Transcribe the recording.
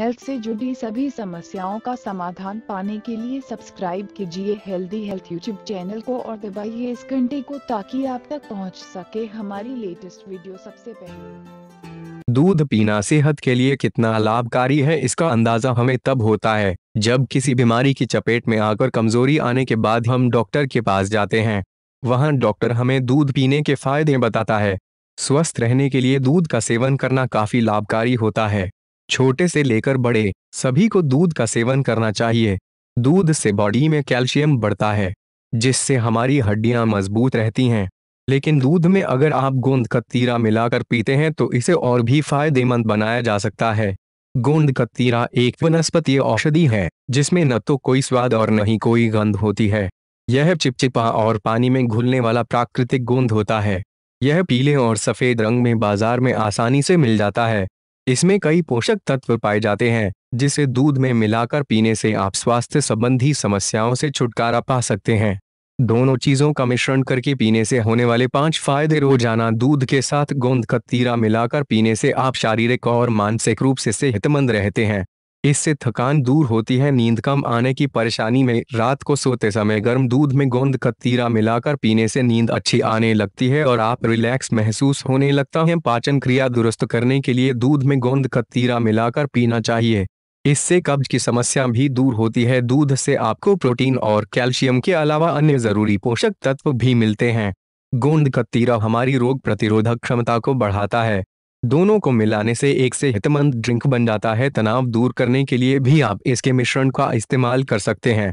health से जुड़ी सभी समस्याओं का समाधान पाने के लिए सब्सक्राइब कीजिए हेल्दी हेल्थ यूट्यूब चैनल को और दबाइए इस घंटे को ताकि आप तक पहुंच सके हमारी लेटेस्ट वीडियो सबसे पहले दूध पीना सेहत के लिए कितना लाभकारी है इसका अंदाजा हमें तब होता है जब किसी बीमारी की चपेट में आकर कमजोरी आने के बाद हम डॉक्टर के पास जाते हैं वहाँ डॉक्टर हमें दूध पीने के फायदे बताता है स्वस्थ रहने के लिए दूध का सेवन करना काफी लाभकारी होता है छोटे से लेकर बड़े सभी को दूध का सेवन करना चाहिए दूध से बॉडी में कैल्शियम बढ़ता है जिससे हमारी हड्डियां मजबूत रहती हैं लेकिन दूध में अगर आप गोंद का तीरा मिलाकर पीते हैं तो इसे और भी फायदेमंद बनाया जा सकता है गोंद का तीरा एक वनस्पति औषधि है जिसमें न तो कोई स्वाद और न ही कोई गंध होती है यह चिपचिपा और पानी में घुलने वाला प्राकृतिक गोंद होता है यह पीले और सफेद रंग में बाजार में आसानी से मिल जाता है इसमें कई पोषक तत्व पाए जाते हैं जिसे दूध में मिलाकर पीने से आप स्वास्थ्य संबंधी समस्याओं से छुटकारा पा सकते हैं दोनों चीजों का मिश्रण करके पीने से होने वाले पांच फायदे रोजाना दूध के साथ गोंद का तीरा मिलाकर पीने से आप शारीरिक और मानसिक रूप से सेहतमंद रहते हैं इससे थकान दूर होती है नींद कम आने की परेशानी में रात को सोते समय गर्म दूध में गोंद कतीरा मिलाकर पीने से नींद अच्छी आने लगती है और आप रिलैक्स महसूस होने लगता है पाचन क्रिया दुरुस्त करने के लिए दूध में गोंद कतीरा मिलाकर पीना चाहिए इससे कब्ज की समस्या भी दूर होती है दूध से आपको प्रोटीन और कैल्शियम के अलावा अन्य जरूरी पोषक तत्व भी मिलते हैं गोंद कतीरा हमारी रोग प्रतिरोधक क्षमता को बढ़ाता है दोनों को मिलाने से एक से हितमंद ड्रिंक बन जाता है तनाव दूर करने के लिए भी आप इसके मिश्रण का इस्तेमाल कर सकते हैं